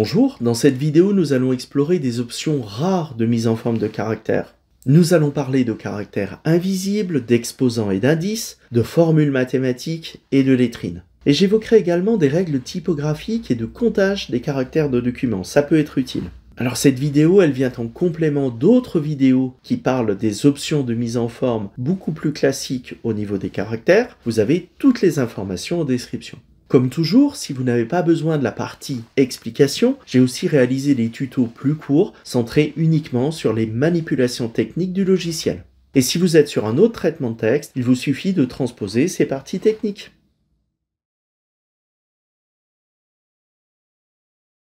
Bonjour, dans cette vidéo nous allons explorer des options rares de mise en forme de caractères. Nous allons parler de caractères invisibles, d'exposants et d'indices, de formules mathématiques et de lettrines. Et j'évoquerai également des règles typographiques et de comptage des caractères de documents, ça peut être utile. Alors cette vidéo, elle vient en complément d'autres vidéos qui parlent des options de mise en forme beaucoup plus classiques au niveau des caractères. Vous avez toutes les informations en description. Comme toujours, si vous n'avez pas besoin de la partie explication, j'ai aussi réalisé des tutos plus courts centrés uniquement sur les manipulations techniques du logiciel. Et si vous êtes sur un autre traitement de texte, il vous suffit de transposer ces parties techniques.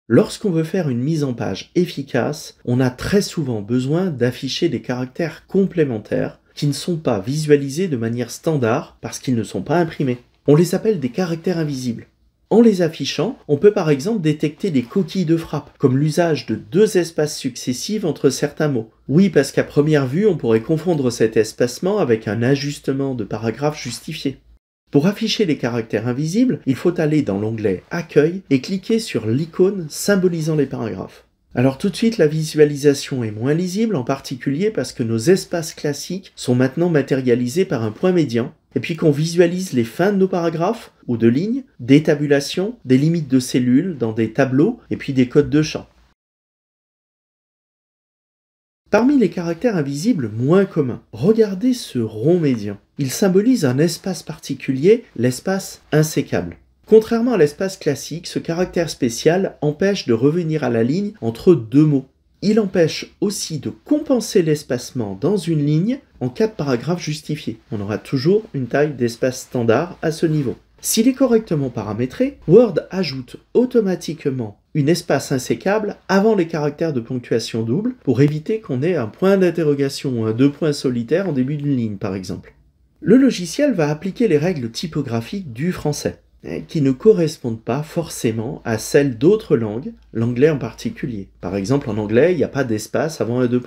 Lorsqu'on veut faire une mise en page efficace, on a très souvent besoin d'afficher des caractères complémentaires qui ne sont pas visualisés de manière standard parce qu'ils ne sont pas imprimés. On les appelle des caractères invisibles. En les affichant, on peut par exemple détecter des coquilles de frappe, comme l'usage de deux espaces successifs entre certains mots. Oui, parce qu'à première vue, on pourrait confondre cet espacement avec un ajustement de paragraphe justifié. Pour afficher les caractères invisibles, il faut aller dans l'onglet Accueil et cliquer sur l'icône symbolisant les paragraphes. Alors tout de suite, la visualisation est moins lisible, en particulier parce que nos espaces classiques sont maintenant matérialisés par un point médian, et puis qu'on visualise les fins de nos paragraphes ou de lignes, des tabulations, des limites de cellules dans des tableaux, et puis des codes de champs. Parmi les caractères invisibles moins communs, regardez ce rond médian. Il symbolise un espace particulier, l'espace insécable. Contrairement à l'espace classique, ce caractère spécial empêche de revenir à la ligne entre deux mots. Il empêche aussi de compenser l'espacement dans une ligne en cas de paragraphe justifié. On aura toujours une taille d'espace standard à ce niveau. S'il est correctement paramétré, Word ajoute automatiquement une espace insécable avant les caractères de ponctuation double pour éviter qu'on ait un point d'interrogation ou un deux points solitaires en début d'une ligne par exemple. Le logiciel va appliquer les règles typographiques du français. Euh, qui ne correspondent pas forcément à celles d'autres langues, l'anglais en particulier. Par exemple, en anglais, il n'y a pas d'espace avant un deux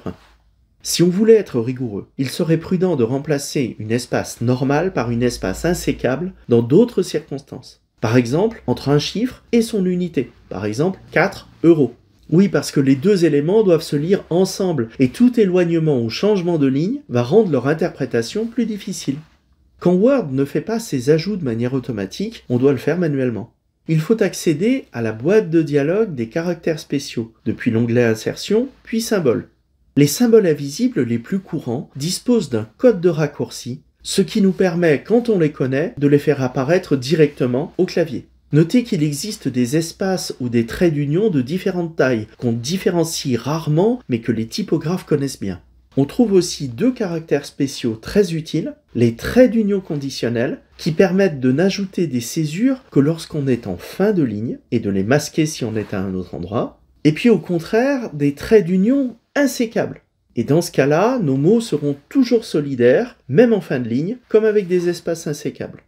Si on voulait être rigoureux, il serait prudent de remplacer une espace normal par une espace insécable dans d'autres circonstances. Par exemple, entre un chiffre et son unité. Par exemple, 4 euros. Oui, parce que les deux éléments doivent se lire ensemble, et tout éloignement ou changement de ligne va rendre leur interprétation plus difficile. Quand Word ne fait pas ses ajouts de manière automatique, on doit le faire manuellement. Il faut accéder à la boîte de dialogue des caractères spéciaux, depuis l'onglet Insertion, puis Symboles. Les symboles invisibles les plus courants disposent d'un code de raccourci, ce qui nous permet, quand on les connaît, de les faire apparaître directement au clavier. Notez qu'il existe des espaces ou des traits d'union de différentes tailles, qu'on différencie rarement mais que les typographes connaissent bien. On trouve aussi deux caractères spéciaux très utiles, les traits d'union conditionnels qui permettent de n'ajouter des césures que lorsqu'on est en fin de ligne et de les masquer si on est à un autre endroit, et puis au contraire des traits d'union insécables. Et dans ce cas-là, nos mots seront toujours solidaires, même en fin de ligne, comme avec des espaces insécables.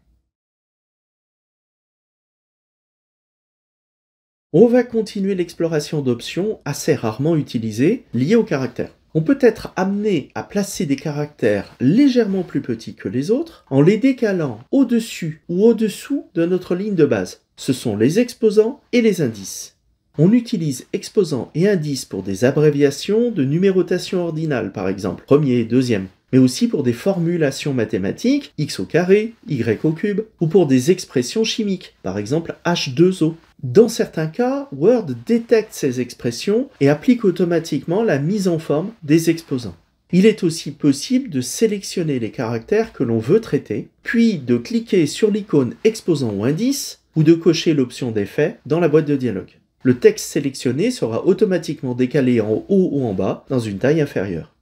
On va continuer l'exploration d'options assez rarement utilisées liées au caractère. On peut être amené à placer des caractères légèrement plus petits que les autres en les décalant au-dessus ou au-dessous de notre ligne de base. Ce sont les exposants et les indices. On utilise exposants et indices pour des abréviations de numérotation ordinale, par exemple, premier et deuxième, mais aussi pour des formulations mathématiques, x au carré, y au cube, ou pour des expressions chimiques, par exemple H2O. Dans certains cas, Word détecte ces expressions et applique automatiquement la mise en forme des exposants. Il est aussi possible de sélectionner les caractères que l'on veut traiter, puis de cliquer sur l'icône exposant ou indice, ou de cocher l'option d'effet dans la boîte de dialogue. Le texte sélectionné sera automatiquement décalé en haut ou en bas dans une taille inférieure.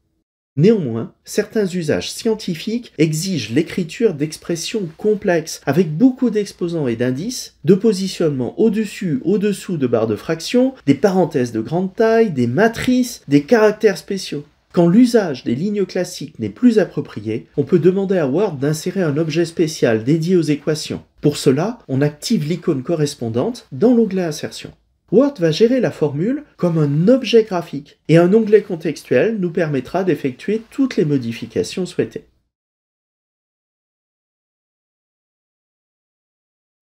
Néanmoins, certains usages scientifiques exigent l'écriture d'expressions complexes, avec beaucoup d'exposants et d'indices, de positionnements au-dessus, au-dessous de barres de fraction, des parenthèses de grande taille, des matrices, des caractères spéciaux. Quand l'usage des lignes classiques n'est plus approprié, on peut demander à Word d'insérer un objet spécial dédié aux équations. Pour cela, on active l'icône correspondante dans l'onglet Insertion. Word va gérer la formule comme un objet graphique et un onglet contextuel nous permettra d'effectuer toutes les modifications souhaitées.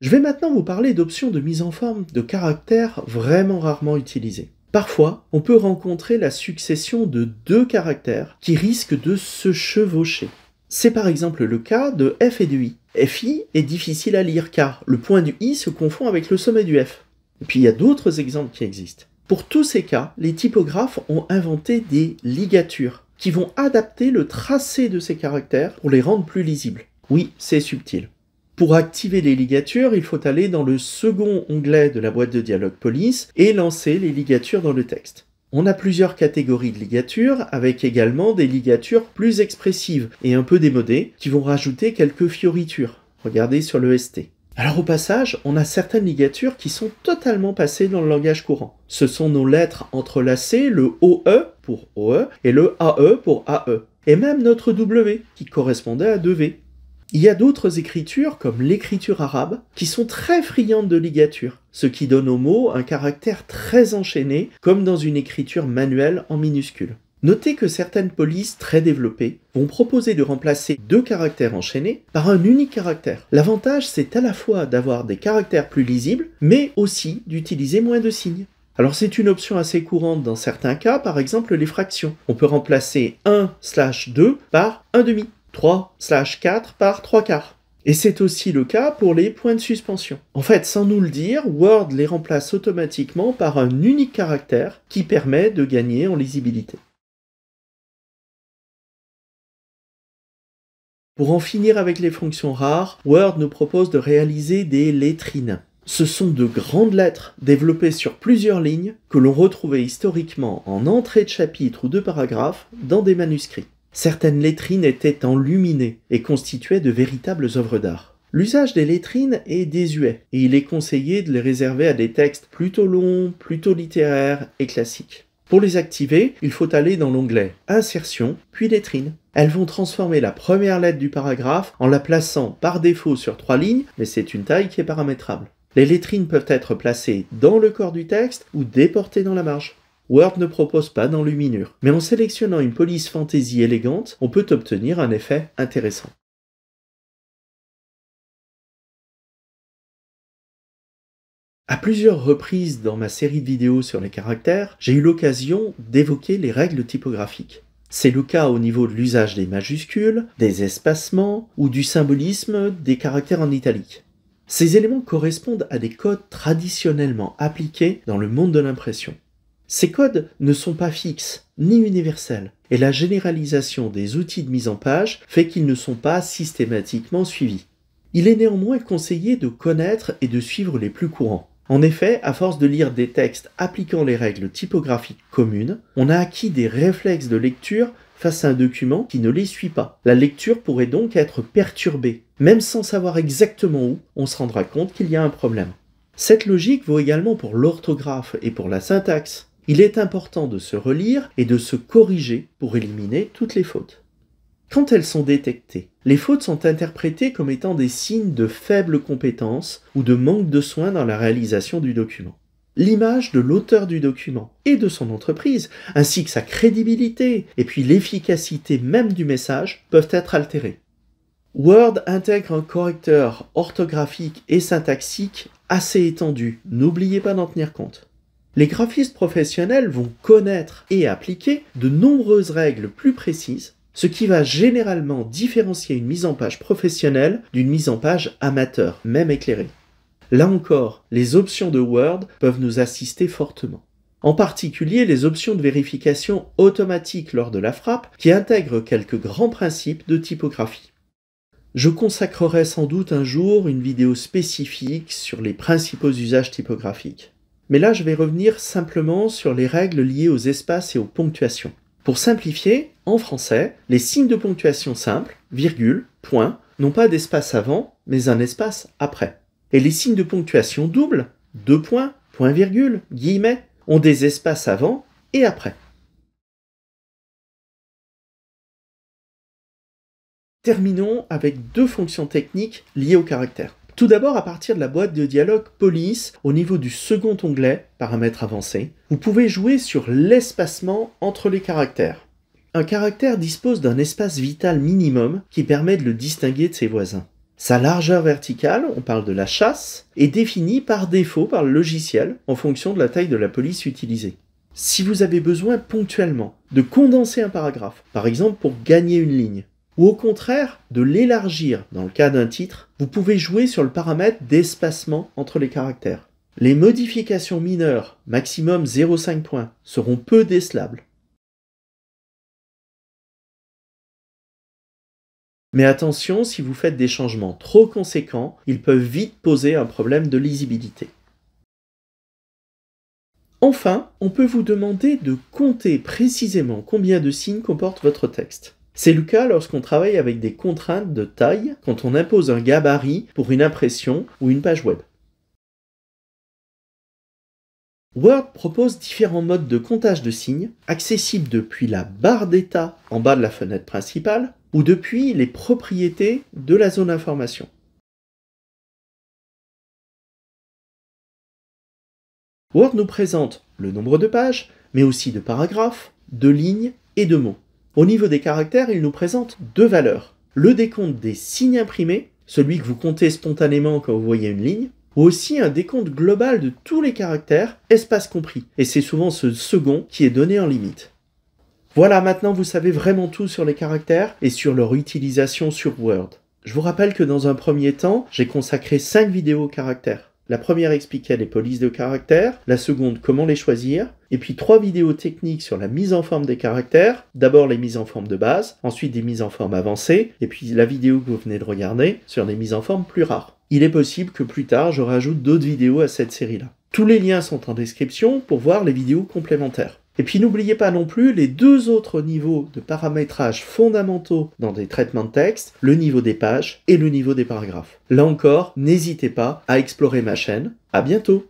Je vais maintenant vous parler d'options de mise en forme de caractères vraiment rarement utilisées. Parfois, on peut rencontrer la succession de deux caractères qui risquent de se chevaucher. C'est par exemple le cas de F et de I. FI est difficile à lire car le point du I se confond avec le sommet du F. Et puis il y a d'autres exemples qui existent. Pour tous ces cas, les typographes ont inventé des ligatures qui vont adapter le tracé de ces caractères pour les rendre plus lisibles. Oui, c'est subtil. Pour activer les ligatures, il faut aller dans le second onglet de la boîte de dialogue police et lancer les ligatures dans le texte. On a plusieurs catégories de ligatures, avec également des ligatures plus expressives et un peu démodées, qui vont rajouter quelques fioritures. Regardez sur le ST. Alors au passage, on a certaines ligatures qui sont totalement passées dans le langage courant. Ce sont nos lettres entrelacées, le OE pour OE et le AE pour AE, et même notre W qui correspondait à 2V. Il y a d'autres écritures, comme l'écriture arabe, qui sont très friandes de ligatures, ce qui donne aux mots un caractère très enchaîné, comme dans une écriture manuelle en minuscules. Notez que certaines polices très développées vont proposer de remplacer deux caractères enchaînés par un unique caractère. L'avantage, c'est à la fois d'avoir des caractères plus lisibles, mais aussi d'utiliser moins de signes. Alors c'est une option assez courante dans certains cas, par exemple les fractions. On peut remplacer 1 2 par 1 demi, 3 4 par 3 quarts. Et c'est aussi le cas pour les points de suspension. En fait, sans nous le dire, Word les remplace automatiquement par un unique caractère qui permet de gagner en lisibilité. Pour en finir avec les fonctions rares, Word nous propose de réaliser des lettrines. Ce sont de grandes lettres développées sur plusieurs lignes que l'on retrouvait historiquement en entrée de chapitre ou de paragraphe dans des manuscrits. Certaines lettrines étaient enluminées et constituaient de véritables œuvres d'art. L'usage des lettrines est désuet et il est conseillé de les réserver à des textes plutôt longs, plutôt littéraires et classiques. Pour les activer, il faut aller dans l'onglet Insertion, puis Lettrines. Elles vont transformer la première lettre du paragraphe en la plaçant par défaut sur trois lignes, mais c'est une taille qui est paramétrable. Les lettrines peuvent être placées dans le corps du texte ou déportées dans la marge. Word ne propose pas d'enluminure, mais en sélectionnant une police fantaisie élégante, on peut obtenir un effet intéressant. À plusieurs reprises dans ma série de vidéos sur les caractères, j'ai eu l'occasion d'évoquer les règles typographiques. C'est le cas au niveau de l'usage des majuscules, des espacements ou du symbolisme des caractères en italique. Ces éléments correspondent à des codes traditionnellement appliqués dans le monde de l'impression. Ces codes ne sont pas fixes ni universels, et la généralisation des outils de mise en page fait qu'ils ne sont pas systématiquement suivis. Il est néanmoins conseillé de connaître et de suivre les plus courants. En effet, à force de lire des textes appliquant les règles typographiques communes, on a acquis des réflexes de lecture face à un document qui ne les suit pas. La lecture pourrait donc être perturbée. Même sans savoir exactement où, on se rendra compte qu'il y a un problème. Cette logique vaut également pour l'orthographe et pour la syntaxe. Il est important de se relire et de se corriger pour éliminer toutes les fautes. Quand elles sont détectées, les fautes sont interprétées comme étant des signes de faible compétence ou de manque de soin dans la réalisation du document. L'image de l'auteur du document et de son entreprise, ainsi que sa crédibilité et puis l'efficacité même du message peuvent être altérées. Word intègre un correcteur orthographique et syntaxique assez étendu, n'oubliez pas d'en tenir compte. Les graphistes professionnels vont connaître et appliquer de nombreuses règles plus précises ce qui va généralement différencier une mise en page professionnelle d'une mise en page amateur, même éclairée. Là encore, les options de Word peuvent nous assister fortement. En particulier les options de vérification automatique lors de la frappe qui intègrent quelques grands principes de typographie. Je consacrerai sans doute un jour une vidéo spécifique sur les principaux usages typographiques. Mais là, je vais revenir simplement sur les règles liées aux espaces et aux ponctuations. Pour simplifier, en français, les signes de ponctuation simples, virgule, point, n'ont pas d'espace avant, mais un espace après. Et les signes de ponctuation doubles, deux points, point virgule, guillemets, ont des espaces avant et après. Terminons avec deux fonctions techniques liées au caractère. Tout d'abord, à partir de la boîte de dialogue Police, au niveau du second onglet, Paramètres avancés, vous pouvez jouer sur l'espacement entre les caractères. Un caractère dispose d'un espace vital minimum qui permet de le distinguer de ses voisins. Sa largeur verticale, on parle de la chasse, est définie par défaut par le logiciel en fonction de la taille de la police utilisée. Si vous avez besoin ponctuellement de condenser un paragraphe, par exemple pour gagner une ligne, ou au contraire de l'élargir. Dans le cas d'un titre, vous pouvez jouer sur le paramètre d'espacement entre les caractères. Les modifications mineures, maximum 0,5 points, seront peu décelables. Mais attention, si vous faites des changements trop conséquents, ils peuvent vite poser un problème de lisibilité. Enfin, on peut vous demander de compter précisément combien de signes comporte votre texte. C'est le cas lorsqu'on travaille avec des contraintes de taille, quand on impose un gabarit pour une impression ou une page web. Word propose différents modes de comptage de signes, accessibles depuis la barre d'état en bas de la fenêtre principale ou depuis les propriétés de la zone information. Word nous présente le nombre de pages, mais aussi de paragraphes, de lignes et de mots. Au niveau des caractères, il nous présente deux valeurs. Le décompte des signes imprimés, celui que vous comptez spontanément quand vous voyez une ligne, ou aussi un décompte global de tous les caractères, espace compris, et c'est souvent ce second qui est donné en limite. Voilà, maintenant vous savez vraiment tout sur les caractères et sur leur utilisation sur Word. Je vous rappelle que dans un premier temps, j'ai consacré 5 vidéos aux caractères. La première expliquait les polices de caractères, la seconde comment les choisir, et puis trois vidéos techniques sur la mise en forme des caractères, d'abord les mises en forme de base, ensuite des mises en forme avancées, et puis la vidéo que vous venez de regarder sur des mises en forme plus rares. Il est possible que plus tard je rajoute d'autres vidéos à cette série-là. Tous les liens sont en description pour voir les vidéos complémentaires. Et puis n'oubliez pas non plus les deux autres niveaux de paramétrage fondamentaux dans des traitements de texte, le niveau des pages et le niveau des paragraphes. Là encore, n'hésitez pas à explorer ma chaîne. À bientôt!